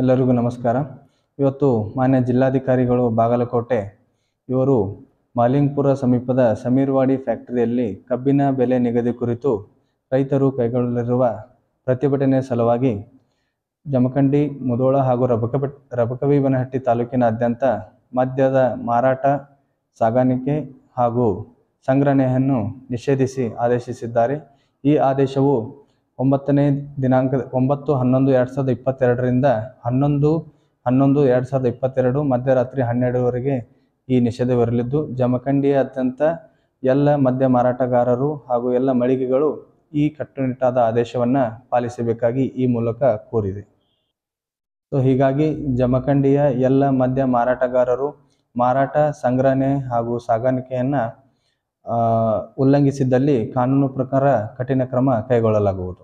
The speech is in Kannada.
ಎಲ್ಲರಿಗೂ ನಮಸ್ಕಾರ ಇವತ್ತು ಮಾನ್ಯ ಜಿಲ್ಲಾಧಿಕಾರಿಗಳು ಬಾಗಲಕೋಟೆ ಇವರು ಮಾಲಿಂಗ್ಪುರ ಸಮೀಪದ ಸಮೀರ್ವಾಡಿ ಫ್ಯಾಕ್ಟರಿಯಲ್ಲಿ ಕಬ್ಬಿನ ಬೆಲೆ ನಿಗದಿ ಕುರಿತು ರೈತರು ಕೈಗೊಳ್ಳಲಿರುವ ಪ್ರತಿಭಟನೆ ಸಲುವಾಗಿ ಜಮಖಂಡಿ ಮುದೋಳ ಹಾಗೂ ರಬಕಪಟ್ ರಬಕವಿಬನಹಟ್ಟಿ ತಾಲೂಕಿನಾದ್ಯಂತ ಮದ್ಯದ ಮಾರಾಟ ಸಾಗಾಣಿಕೆ ಹಾಗೂ ಸಂಗ್ರಹಣೆಯನ್ನು ನಿಷೇಧಿಸಿ ಆದೇಶಿಸಿದ್ದಾರೆ ಈ ಆದೇಶವು ಒಂಬತ್ತನೇ ದಿನಾಂಕದ ಒಂಬತ್ತು ಹನ್ನೊಂದು ಎರಡು ಸಾವಿರದ ಇಪ್ಪತ್ತೆರಡರಿಂದ ಹನ್ನೊಂದು ಹನ್ನೊಂದು ಎರಡು ಸಾವಿರದ ಇಪ್ಪತ್ತೆರಡು ಮಧ್ಯರಾತ್ರಿ ಹನ್ನೆರಡುವರೆಗೆ ಈ ನಿಷೇಧವಿರಲಿದ್ದು ಜಮಖಂಡಿಯಾದ್ಯಂತ ಎಲ್ಲ ಮದ್ಯ ಮಾರಾಟಗಾರರು ಹಾಗೂ ಎಲ್ಲ ಮಳಿಗೆಗಳು ಈ ಕಟ್ಟುನಿಟ್ಟಾದ ಆದೇಶವನ್ನು ಪಾಲಿಸಬೇಕಾಗಿ ಈ ಮೂಲಕ ಕೋರಿದೆ ಸೊ ಹೀಗಾಗಿ ಜಮಖಂಡಿಯ ಎಲ್ಲ ಮದ್ಯ ಮಾರಾಟಗಾರರು ಮಾರಾಟ ಸಂಗ್ರಹಣೆ ಹಾಗೂ ಸಾಗಾಣಿಕೆಯನ್ನು ಉಲ್ಲಂಘಿಸಿದ್ದಲ್ಲಿ ಕಾನೂನು ಪ್ರಕಾರ ಕಠಿಣ ಕ್ರಮ ಕೈಗೊಳ್ಳಲಾಗುವುದು